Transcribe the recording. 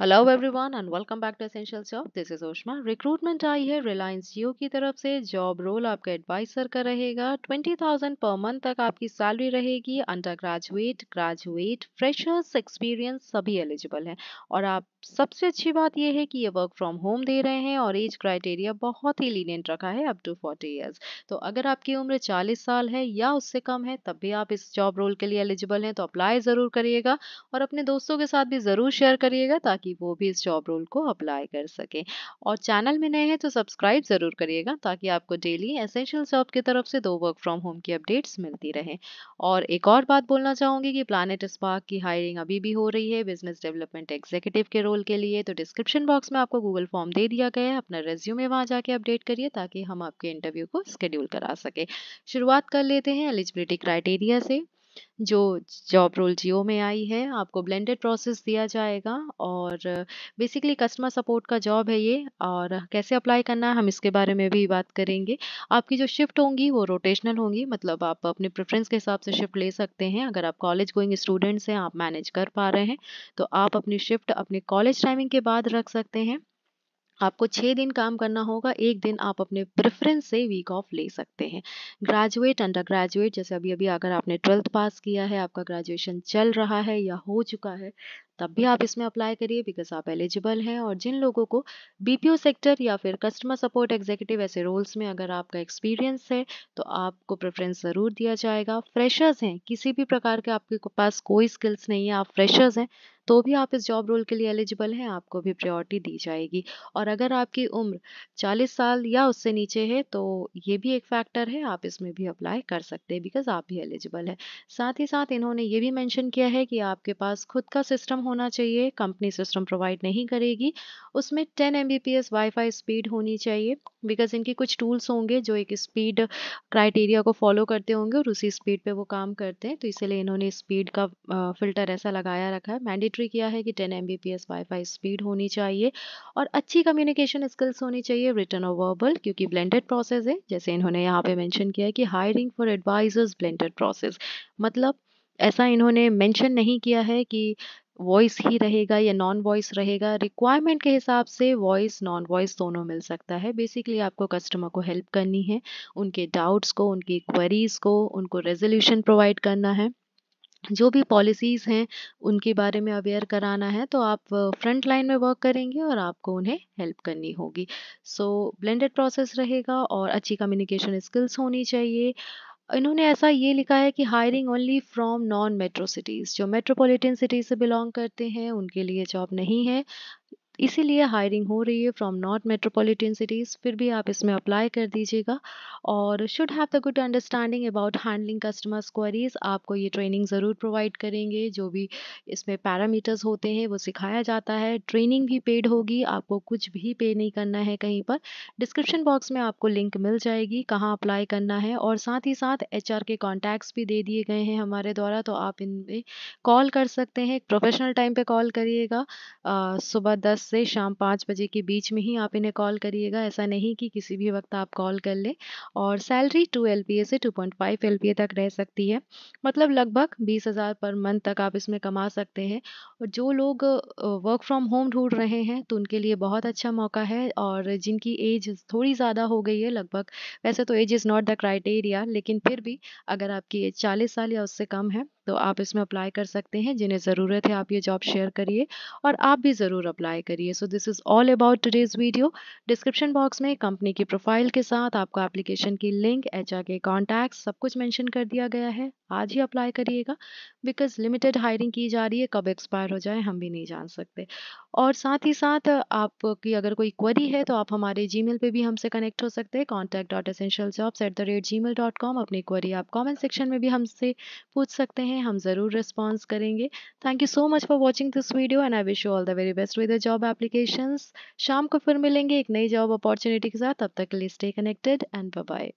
hello everyone and welcome back to essential job this is ओशमा recruitment आई है रिलायंस जियो की तरफ से जॉब रोल आपका एडवाइसर का रहेगा ट्वेंटी थाउजेंड पर मंथ तक आपकी सैलरी रहेगी under graduate graduate freshers experience सभी एलिजिबल हैं और आप सबसे अच्छी बात यह है कि ये वर्क फ्रॉम होम दे रहे हैं और एज क्राइटेरिया बहुत ही लीनियंट रखा है अप टू फोर्टी ईयर्स तो अगर आपकी उम्र चालीस साल है या उससे कम है तब भी आप इस जॉब रोल के लिए एलिजिबल हैं तो अप्लाई ज़रूर करिएगा और अपने दोस्तों के साथ भी ज़रूर शेयर करिएगा ताकि वो भी इस जॉब रोल को अप्लाई कर सकें और चैनल में नए हैं तो सब्सक्राइब ज़रूर करिएगा ताकि आपको डेली एसेंशियल जॉब की तरफ से दो वर्क फ्रॉम होम की अपडेट्स मिलती रहें और एक और बात बोलना चाहूँगी कि प्लानट स्पार्क की हायरिंग अभी भी हो रही है बिजनेस डेवलपमेंट एग्जीक्यूटिव के रोल रोल के लिए तो डिस्क्रिप्शन बॉक्स में आपको गूगल फॉर्म दे दिया गया है अपना रेज्यूमे वहाँ जाके अपडेट करिए ताकि हम आपके इंटरव्यू को स्केड्यूल करा सके शुरुआत कर लेते हैं एलिजिबिलिटी क्राइटेरिया से जो जॉब रोल जियो में आई है आपको ब्लेंडेड प्रोसेस दिया जाएगा और बेसिकली कस्टमर सपोर्ट का जॉब है ये और कैसे अप्लाई करना है हम इसके बारे में भी बात करेंगे आपकी जो शिफ्ट होंगी वो रोटेशनल होंगी मतलब आप अपने प्रेफरेंस के हिसाब से शिफ्ट ले सकते हैं अगर आप कॉलेज गोइंग स्टूडेंट्स हैं आप मैनेज कर पा रहे हैं तो आप अपनी शिफ्ट अपने कॉलेज टाइमिंग के बाद रख सकते हैं आपको छः दिन काम करना होगा एक दिन आप अपने प्रेफरेंस से वीक ऑफ ले सकते हैं ग्रेजुएट अंडर ग्रेजुएट जैसे अभी अभी अगर आपने ट्वेल्थ पास किया है आपका ग्रेजुएशन चल रहा है या हो चुका है तब भी आप इसमें अप्लाई करिए बिकॉज आप एलिजिबल हैं और जिन लोगों को बीपीओ सेक्टर या फिर कस्टमर सपोर्ट एग्जीक्यूटिव ऐसे रोल्स में अगर आपका एक्सपीरियंस है तो आपको प्रेफरेंस ज़रूर दिया जाएगा फ्रेशर्स हैं किसी भी प्रकार के आपके पास कोई स्किल्स नहीं है आप फ्रेशर्स हैं तो भी आप इस जॉब रोल के लिए एलिजिबल हैं आपको भी प्रायोरिटी दी जाएगी और अगर आपकी उम्र 40 साल या उससे नीचे है तो ये भी एक फैक्टर है आप इसमें भी अप्लाई कर सकते हैं बिकॉज आप भी एलिजिबल है साथ ही साथ इन्होंने ये भी मैंशन किया है कि आपके पास खुद का सिस्टम होना चाहिए कंपनी सिस्टम प्रोवाइड नहीं करेगी उसमें टेन एम बी स्पीड होनी चाहिए बिकॉज इनके कुछ टूल्स होंगे जो एक स्पीड क्राइटेरिया को फॉलो करते होंगे और उसी स्पीड पे वो काम करते हैं तो इसीलिए इन्होंने स्पीड का फिल्टर ऐसा लगाया रखा है मैंडेटरी किया है कि ten M B P speed होनी चाहिए और अच्छी कम्युनिकेशन स्किल्स होनी चाहिए रिटर्न और वर्बल क्योंकि ब्लेंडेड प्रोसेस है जैसे इन्होंने यहाँ पे मैंशन किया है कि hiring for advisors blended process मतलब ऐसा इन्होंने मेंशन नहीं किया है कि वॉइस ही रहेगा या नॉन वॉइस रहेगा रिक्वायरमेंट के हिसाब से वॉइस नॉन वॉइस दोनों मिल सकता है बेसिकली आपको कस्टमर को हेल्प करनी है उनके डाउट्स को उनकी क्वेरीज को उनको रेजोल्यूशन प्रोवाइड करना है जो भी पॉलिसीज़ हैं उनके बारे में अवेयर कराना है तो आप फ्रंट लाइन में वर्क करेंगे और आपको उन्हें हेल्प करनी होगी सो ब्लेंडेड प्रोसेस रहेगा और अच्छी कम्युनिकेशन स्किल्स होनी चाहिए इन्होंने ऐसा ये लिखा है कि hiring only from non metro cities जो मेट्रोपॉलिटन सिटी से बिलोंग करते हैं उनके लिए जॉब नहीं है इसीलिए हायरिंग हो रही है फ्रॉम नॉर्थ मेट्रोपॉलिटन सिटीज़ फिर भी आप इसमें अप्लाई कर दीजिएगा और should have the good understanding about handling customers queries आपको ये ट्रेनिंग ज़रूर प्रोवाइड करेंगे जो भी इसमें पैरामीटर्स होते हैं वो सिखाया जाता है ट्रेनिंग भी पेड होगी आपको कुछ भी पे नहीं करना है कहीं पर डिस्क्रिप्शन बॉक्स में आपको लिंक मिल जाएगी कहाँ अप्लाई करना है और साथ ही साथ एच के कॉन्टैक्ट्स भी दे दिए गए हैं हमारे द्वारा तो आप इन कॉल कर सकते हैं प्रोफेशनल टाइम पर कॉल करिएगा सुबह दस से शाम पाँच बजे के बीच में ही आप इन्हें कॉल करिएगा ऐसा नहीं कि किसी भी वक्त आप कॉल कर लें और सैलरी टू एल से टू पॉइंट फाइव एल तक रह सकती है मतलब लगभग बीस हज़ार पर मंथ तक आप इसमें कमा सकते हैं और जो लोग वर्क फ्रॉम होम ढूंढ रहे हैं तो उनके लिए बहुत अच्छा मौका है और जिनकी एज थोड़ी ज़्यादा हो गई है लगभग वैसे तो age is not the criteria लेकिन फिर भी अगर आपकी एज चालीस साल या उससे कम है तो आप इसमें अप्लाई कर सकते हैं जिन्हें ज़रूरत है आप ये जॉब शेयर करिए और आप भी ज़रूर अप्लाई करिए so this is all about today's video description box में कंपनी की प्रोफाइल के साथ आपको एप्लीकेशन की लिंक एच के कॉन्टैक्ट सब कुछ मैंशन कर दिया गया है आज ही अप्लाई करिएगा बिकॉज लिमिटेड हायरिंग की जा रही है कब एक्सपायर हो जाए हम भी नहीं जान सकते और साथ ही साथ आपकी अगर कोई क्वेरी है तो आप हमारे जीमेल पे भी हमसे कनेक्ट हो सकते हैं contact dot essential jobs at the rate gmail dot com अपनी क्वेरी आप कॉमेंट सेक्शन में भी हमसे पूछ सकते हैं हैं हम ज़रूर रिस्पॉन्स करेंगे thank you so much for watching this video and I wish you all the very best with job applications शाम को फिर मिलेंगे एक नई जॉब अपॉर्चुनिटी के साथ तब तक के लिए स्टे कनेक्टेड एंड बाय